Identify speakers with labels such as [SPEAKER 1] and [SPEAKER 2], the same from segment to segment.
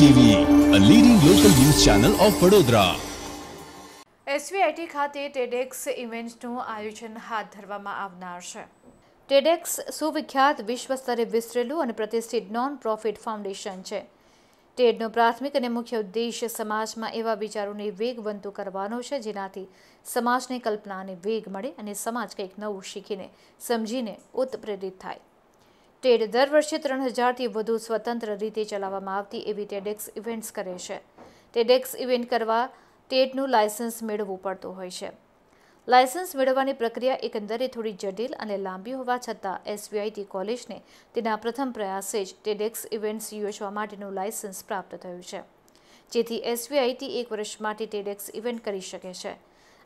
[SPEAKER 1] TV a leading local news channel of Vadodara
[SPEAKER 2] SVIT ખાતે TEDx ઇવેન્ટનું આયોજન હાથ ધરવામાં આવનાર છે ટેડેક્સ સુવિખ્યાત વિશ્વ સ્તરે વિસ્તરેલું અને પ્રતિષ્ઠિત નોન પ્રોફિટ ફાઉન્ડેશન છે ટેડનો પ્રાથમિક અને મુખ્ય ઉદ્દેશ સમાજમાં એવા વિચારોને વેગવંતુ કરવાનો છે જેનાથી સમાજને કલ્પનાને વેગ મળે અને સમાજ કંઈક નવું શીખીને સમજીને ઉત્પ્રેરિત થાય ટેડ દર વર્ષે ત્રણ હજારથી વધુ સ્વતંત્ર રીતે ચલાવવામાં આવતી એવી ટેડેક્સ ઇવેન્ટ્સ કરે છે ટેડેક્સ ઇવેન્ટ કરવા ટેડનું લાયસન્સ મેળવવું પડતું હોય છે લાયસન્સ મેળવવાની પ્રક્રિયા એકંદરે થોડી જટિલ અને લાંબી હોવા છતાં એસબીઆઈટી કોલેજને તેના પ્રથમ પ્રયાસે જ ટેડેક્સ ઇવેન્ટ્સ યોજવા માટેનું લાયસન્સ પ્રાપ્ત થયું છે જેથી એસબીઆઈટી એક વર્ષ માટે ટેડેક્સ ઇવેન્ટ કરી શકે છે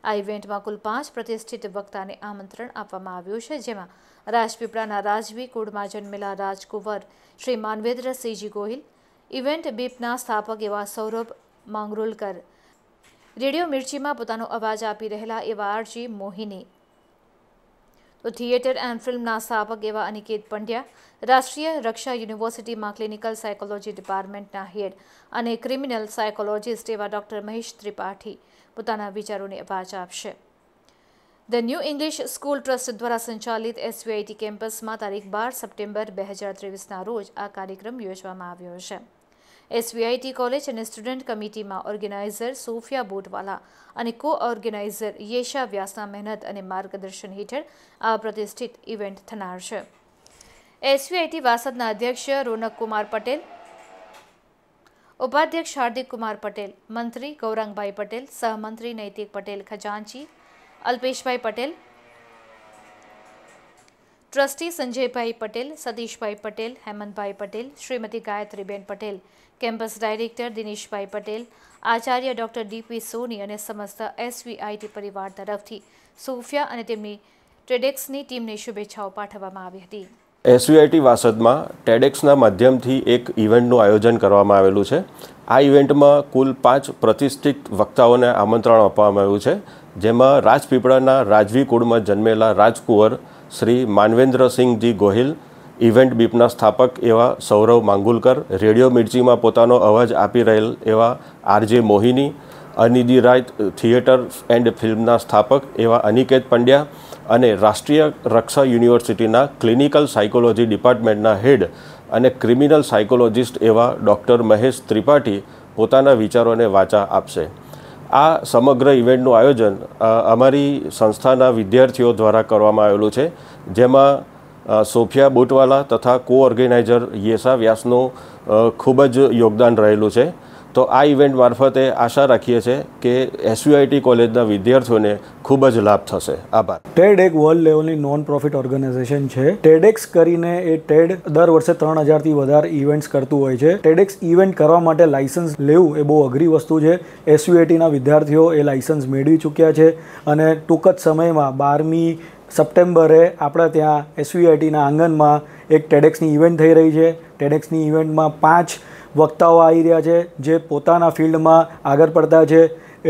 [SPEAKER 2] આ ઇવેન્ટમાં કુલ પાંચ પ્રતિષ્ઠિત વક્તાને આમંત્રણ આપવામાં આવ્યું છે જેમાં રાજપીપળાના રાજવી કુળમાં જન્મેલા રાજકુંવર શ્રી માનવેન્દ્રસિંહજી ગોહિલ ઇવેન્ટ બીપના સ્થાપક એવા સૌરભ માંગરોલકર રેડિયો મિર્ચીમાં પોતાનો અવાજ આપી રહેલા એવા આરજી મોહિની તો થિયેટર એન્ડ ફિલ્મના સ્થાપક એવા અનિકેત પંડ્યા રાષ્ટ્રીય રક્ષા યુનિવર્સિટીમાં ક્લિનિકલ સાયકોલોજી ડિપાર્ટમેન્ટના હેડ અને ક્રિમિનલ સાયકોલોજીસ્ટ એવા ડોક્ટર મહેશ ત્રિપાઠી પોતાના વિચારોને અવાજ આપશે the new English school trust દ્વારા સંચાલિત એસવીઆઈટી કેમ્પસમાં તારીખ બાર સપ્ટેમ્બર બે હજાર ત્રેવીસના રોજ આ કાર્યક્રમ યોજવામાં આવ્યો છે એસવીઆઈટી કોલેજ અને સ્ટુડન્ટ કમિટીમાં ઓર્ગેનાઇઝર સોફિયા બોટવાલા અને કો ઓર્ગેનાઇઝર યેશા વ્યાસના મહેનત અને માર્ગદર્શન હેઠળ આ પ્રતિષ્ઠિત ઇવેન્ટ થનાર છે એસવીઆઈટી વાસદના અધ્યક્ષ રોનક કુમાર પટેલ ઉપાધ્યક્ષ હાર્દિક કુમાર પટેલ મંત્રી ગૌરાંગભાઈ પટેલ સહમંત્રી નૈતિક પટેલ ખજાનચી Alpeshbhai Patel trustee Sanjaybhai Patel Satishbhai Patel Hemantbhai Patel Shrimati Gayatriben Patel campus director Dineshbhai Patel આચાર્ય ડૉક્ટર ડીપી સોની અને સમસ્ત એસવીઆઈટી પરિવાર તરફથી સોફિયા અને તેમની ટ્રેડેક્સની ટીમને શુભેચ્છાઓ પાઠવવામાં આવી હતી
[SPEAKER 1] એસવીઆઈટી વાસદમાં ટેડેક્સના માધ્યમથી એક ઇવેન્ટનું આયોજન કરવામાં આવેલું છે આ ઇવેન્ટમાં કુલ પાંચ પ્રતિષ્ઠિત વક્તાઓને આમંત્રણ આપવામાં આવ્યું છે જેમાં રાજપીપળાના રાજવી કુળમાં જન્મેલા રાજકુંવર શ્રી માનવેન્દ્રસિંહજી ગોહિલ ઇવેન્ટ બીપના સ્થાપક એવા સૌરવ માંગુલકર રેડિયો મિર્ચીમાં પોતાનો અવાજ આપી રહેલ એવા RJ Mohini Anidhi Rai theatre and ફિલ્મના સ્થાપક એવા અનિકેત પંડ્યા અને રાષ્ટ્રીય રક્ષા યુનિવર્સિટીના ક્લિનિકલ સાયકોલોજી ડિપાર્ટમેન્ટના હેડ અને ક્રિમિનલ સાયકોલોજિસ્ટ એવા ડૉક્ટર મહેશ ત્રિપાઠી પોતાના વિચારોને વાચા આપશે આ સમગ્ર ઇવેન્ટનું આયોજન અમારી સંસ્થાના વિદ્યાર્થીઓ દ્વારા કરવામાં આવેલું છે જેમાં સોફિયા બુટવાલા તથા કો ઓર્ગેનાઇઝર યેસા વ્યાસનું ખૂબ જ યોગદાન રહેલું છે તો આ ઇવેન્ટ મારફતે આશા રાખીએ છીએ કે એસયુઆઈટી કોલેજના વિદ્યાર્થીઓને ખૂબ જ લાભ થશે આભાર
[SPEAKER 3] ટેડ એક વર્લ્ડ લેવલની નોન પ્રોફિટ ઓર્ગેનાઇઝેશન છે ટેડેક્સ કરીને એ ટેડ દર વર્ષે ત્રણ હજારથી વધારે ઇવેન્ટ્સ કરતું હોય છે ટેડેક્સ ઇવેન્ટ કરવા માટે લાઇસન્સ લેવું એ બહુ અઘરી વસ્તુ છે એસયુઆઈટીના વિદ્યાર્થીઓ એ લાઇસન્સ મેળવી ચૂક્યા છે અને ટૂંક જ સમયમાં બારમી સપ્ટેમ્બરે આપણા ત્યાં એસવીઆઈટીના આંગણમાં એક ટેડેક્સની ઇવેન્ટ થઈ રહી છે ટેડેક્સની ઇવેન્ટમાં પાંચ વક્તાઓ આવી રહ્યા છે જે પોતાના ફિલ્ડમાં આગળ પડતા છે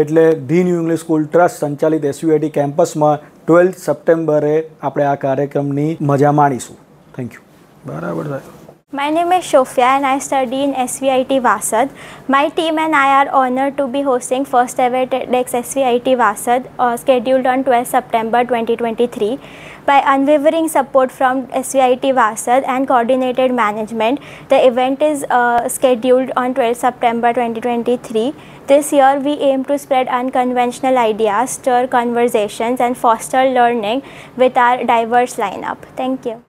[SPEAKER 3] એટલે the new English school trust સંચાલિત એસયુઆઈટી કેમ્પસમાં ટ્વેલ્થ સપ્ટેમ્બરે આપણે આ કાર્યક્રમની મજા માણીશું થેન્ક યુ બરાબર સાહેબ
[SPEAKER 4] My name is Shofia and I study in SVIT Vasad. My team and I are honored to be hosting first ever TEDx SVIT Vasad uh, scheduled on 12 September 2023. By unwavering support from SVIT Vasad and coordinated management, the event is uh, scheduled on 12 September 2023. This year, we aim to spread unconventional ideas, stir conversations, and foster learning with our diverse lineup. Thank you.